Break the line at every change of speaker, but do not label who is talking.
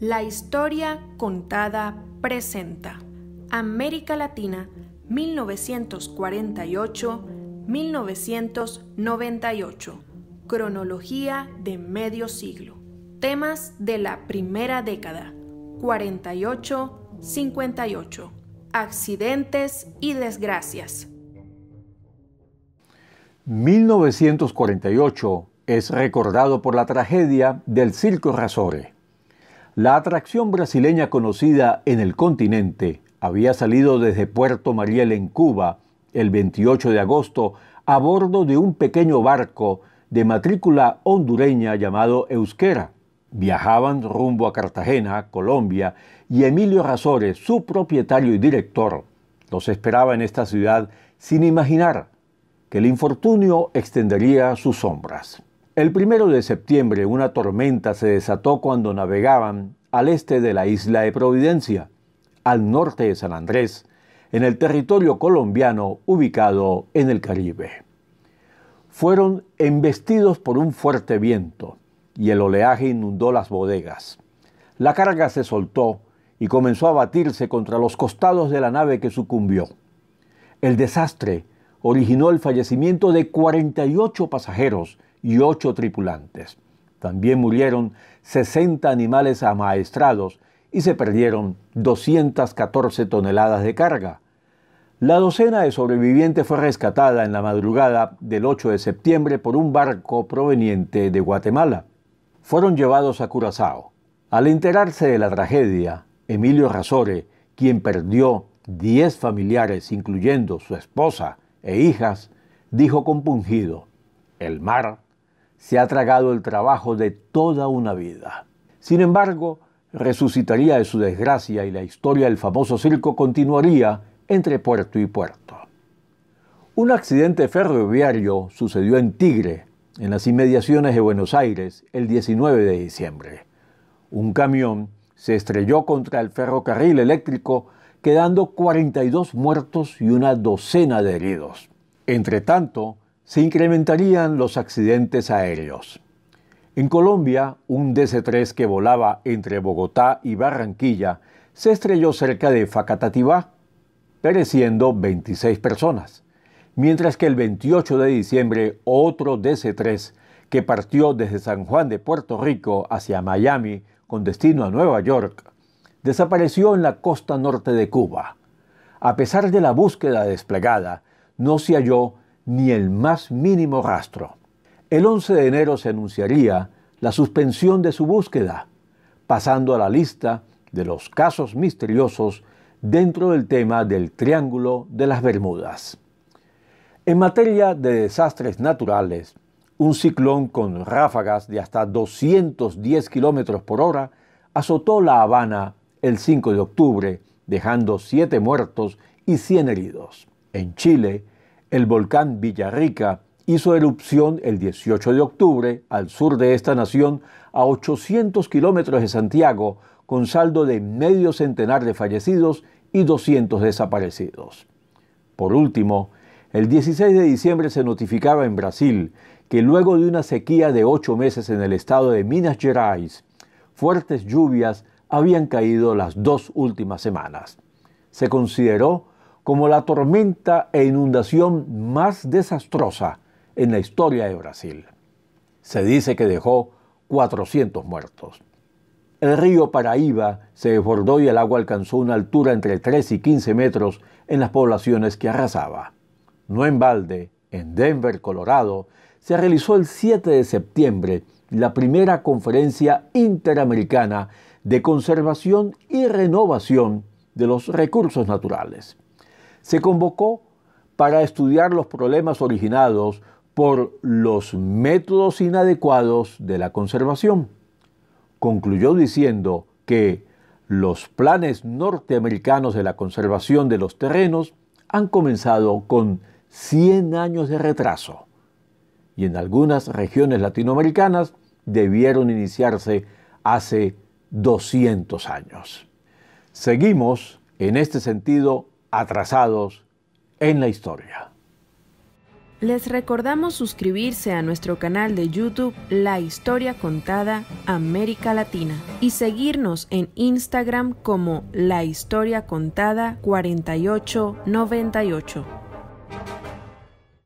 La historia contada presenta América Latina 1948-1998, cronología de medio siglo, temas de la primera década 48-58, accidentes y desgracias.
1948 es recordado por la tragedia del Circo Razore. La atracción brasileña conocida en el continente había salido desde Puerto Mariel en Cuba el 28 de agosto a bordo de un pequeño barco de matrícula hondureña llamado Euskera. Viajaban rumbo a Cartagena, Colombia, y Emilio Razores, su propietario y director, los esperaba en esta ciudad sin imaginar que el infortunio extendería sus sombras. El primero de septiembre una tormenta se desató cuando navegaban al este de la isla de Providencia, al norte de San Andrés, en el territorio colombiano ubicado en el Caribe. Fueron embestidos por un fuerte viento y el oleaje inundó las bodegas. La carga se soltó y comenzó a batirse contra los costados de la nave que sucumbió. El desastre originó el fallecimiento de 48 pasajeros y ocho tripulantes. También murieron 60 animales amaestrados y se perdieron 214 toneladas de carga. La docena de sobrevivientes fue rescatada en la madrugada del 8 de septiembre por un barco proveniente de Guatemala. Fueron llevados a Curazao. Al enterarse de la tragedia, Emilio Razore, quien perdió 10 familiares, incluyendo su esposa e hijas, dijo compungido, el mar se ha tragado el trabajo de toda una vida. Sin embargo, resucitaría de su desgracia y la historia del famoso circo continuaría entre puerto y puerto. Un accidente ferroviario sucedió en Tigre, en las inmediaciones de Buenos Aires, el 19 de diciembre. Un camión se estrelló contra el ferrocarril eléctrico, quedando 42 muertos y una docena de heridos. Entre tanto, se incrementarían los accidentes aéreos. En Colombia, un DC-3 que volaba entre Bogotá y Barranquilla se estrelló cerca de Facatativá, pereciendo 26 personas, mientras que el 28 de diciembre otro DC-3 que partió desde San Juan de Puerto Rico hacia Miami con destino a Nueva York desapareció en la costa norte de Cuba. A pesar de la búsqueda desplegada, no se halló ni el más mínimo rastro. El 11 de enero se anunciaría la suspensión de su búsqueda, pasando a la lista de los casos misteriosos dentro del tema del Triángulo de las Bermudas. En materia de desastres naturales, un ciclón con ráfagas de hasta 210 kilómetros por hora azotó La Habana el 5 de octubre, dejando 7 muertos y 100 heridos. En Chile, el volcán Villarrica hizo erupción el 18 de octubre al sur de esta nación, a 800 kilómetros de Santiago, con saldo de medio centenar de fallecidos y 200 desaparecidos. Por último, el 16 de diciembre se notificaba en Brasil que luego de una sequía de ocho meses en el estado de Minas Gerais, fuertes lluvias habían caído las dos últimas semanas. Se consideró como la tormenta e inundación más desastrosa en la historia de Brasil. Se dice que dejó 400 muertos. El río Paraíba se desbordó y el agua alcanzó una altura entre 3 y 15 metros en las poblaciones que arrasaba. No en balde, en Denver, Colorado, se realizó el 7 de septiembre la primera conferencia interamericana de conservación y renovación de los recursos naturales se convocó para estudiar los problemas originados por los métodos inadecuados de la conservación. Concluyó diciendo que los planes norteamericanos de la conservación de los terrenos han comenzado con 100 años de retraso y en algunas regiones latinoamericanas debieron iniciarse hace 200 años. Seguimos en este sentido atrasados en la historia.
Les recordamos suscribirse a nuestro canal de YouTube La Historia Contada América Latina y seguirnos en Instagram como La Historia Contada 4898.